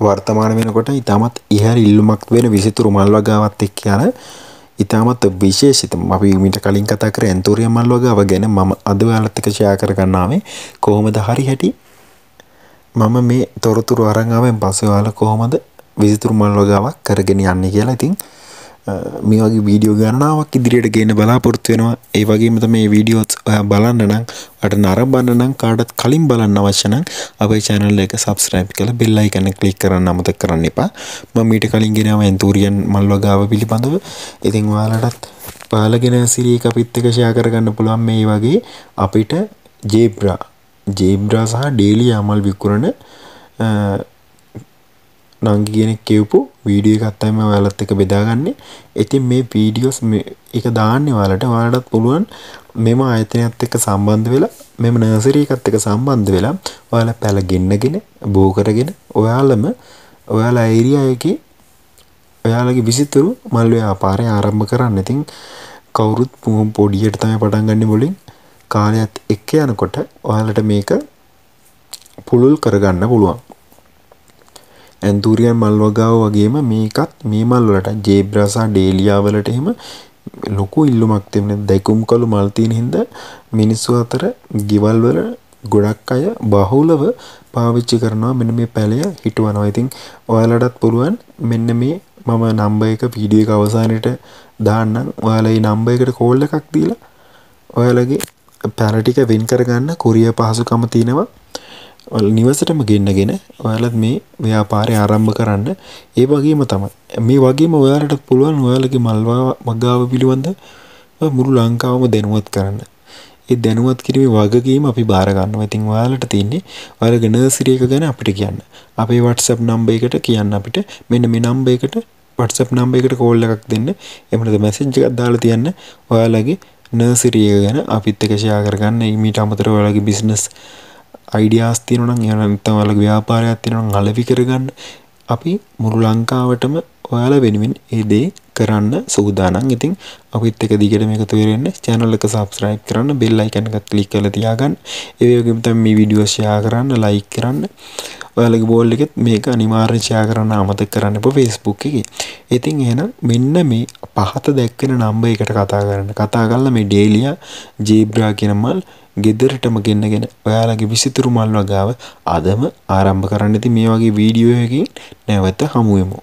වර්තමාන වෙනකොට ඉතාමත් ඉහළ ඉල්ලුමක් වෙන විසිතුරු මල් වගාවත් එක්ක යන ඉතාමත් විශේෂිත අපි මීට කලින් කතා කර ඇන්තූරිය මල් වගාව ගැන මම අද ඔයාලත් එක්ක ෂෙයා කරගන්නාමේ කොහොමද හරි හැටි මම මේ තොරතුරු අරන් ආවෙන් පස්සේ ඔයාලා කොහොමද විසිතුරු මල් වගාවක් කරගෙන යන්නේ කියලා ඉතින් මේ වගේ වීඩියෝ ගන්නාවක් ඉදිරියට ගේන්න බලාපොරොත්තු වෙනවා ඒ වගේම තමයි මේ වීඩියෝස් බලන්න නම් අට නරඹන්න නම් කාටත් කලින් බලන්න අවශ්‍ය නම් අපේ channel එක subscribe කරලා bell icon එක click කරන්න අමතක කරන්න එපා මම මීට කලින් ගෙනාව එන්තූරියන් මල්වගාව පිළිබඳව ඉතින් ඔයාලටත් පාලගෙන සිරී අපිත් එක ෂෙයා කරගන්න පුළුවන් මේ වගේ අපිට ජේබ්‍රා ජේබ්‍රා සහ ඩේලි යාමල් විකුණන නංගි කෙනෙක් කියවපු වීඩියෝ එකක් තමයි ඔයාලත් එක්ක බෙදාගන්නේ. ඉතින් මේ වීඩියෝස් එක දාන්නේ ඔයාලට. ඔයාලටත් පුළුවන් මෙම ආයතනයත් එක්ක සම්බන්ධ වෙලා මෙම නර්සරි එකත් එක්ක සම්බන්ධ වෙලා ඔයාලා පැල ගෙන්නගෙන බෝ කරගෙන ඔයාලම ඔයාලා ඒරියා එකේ ඔයාලගේ විසිතුරු මල් ව්‍යාපාරය ආරම්භ කරන්න. ඉතින් කවුරුත් පොඩියට තමයි පටන් ගන්න මුලින් කාලයත් එක්ක යනකොට ඔයාලට මේක පුළුල් කරගන්න පුළුවන්. ඇන්තූරියන් මල් වගාව වගේම මේකත් මේ මල් වලට ජේබ්‍රාසා ඩේලියා වලට එහෙම ලොකු ඉල්ලුමක් තිබෙන දැකුම් කළු මල් තියෙන හින්දා මිනිස්සු අතර ගෙවල් වල ගොඩක් අය බහුලව පාවිච්චි කරනවා මෙන්න මේ පැලය හිටවනවා. ඉතින් ඔයාලටත් පුළුවන් මෙන්න මේ මම නම්බර් එක වීඩියෝ එක අවසානයේට දාන්නම්. ඔයාලා මේ නම්බර් එකට කෝල් එකක් දීලා ඔයාලගේ පැරටික වෙන් කරගන්න කුරිය පහසුකම තියෙනවා. ඔල් නිවසටම ගෙන්න්නගෙන ඔයාලත් මේ ව්‍යාපාරය ආරම්භ කරන්න ඒ වගේම තමයි මේ වගේම ඔයාලට පුළුවන් ඔයාලගේ මල්වා මගාව පිළිබඳ මුළු ලංකාවම දැනුවත් කරන්න ඒ දැනුවත් කිරීම වගකීම අපි භාරගන්න ඉතින් ඔයාලට තින්නේ ඔයාල ගෙන සිරියක ගැන අපිට කියන්න අපේ වටසප් නම්බ එකට කියන්න අපිට මෙන්න මේ නම්බ එකට වටසප් නම්බ එකට කෝල්ල එකක් දෙන්න එමටද මැසෙන්ජ් එකක් දාලා තියන්න ඔයාලගේ නර්සිරිය ගැන අපිත් එක ෂයා කරගන්න මීට අමතර ඔයාලගේ බිස්නස් අයිඩියාස් තියෙනවනම් එහෙම නැත්නම් ඔයාලගේ ව්‍යාපාරයක් තියෙනවනම් අලෙවි කරගන්න අපි මුළු ලංකාවටම ඔයාලා වෙනුවෙන් ඒ දේ කරන්න සූදානම්. ඉතින් අපිත් එක දිගට මේක තේරෙන්න channel එක subscribe කරන්න, bell icon එක click කරලා තියාගන්න. ඒ වගේම තමයි මේ වීඩියෝ share කරන්න, like කරන්න. ඔයාලගේ බෝල් එකෙත් මේක අනිවාර්යෙන් ෂෙයා කරන්න අමතක කරන්න එපා Facebook එකේ. ඉතින් එහෙනම් මෙන්න මේ පහත දැක්වෙන නම්බර් එකට කතා කරන්න. කතා කරලා මේ ඩේලියා ජීබ්‍රා කියන මල් ගෙදරටම ගෙන්නගෙන ඔයාලගේ විසිතුරු මල් වගාව අදම ආරම්භ කරන්න ඉතින් මේ වගේ වීඩියෝ එකකින් නැවත හමු වෙමු.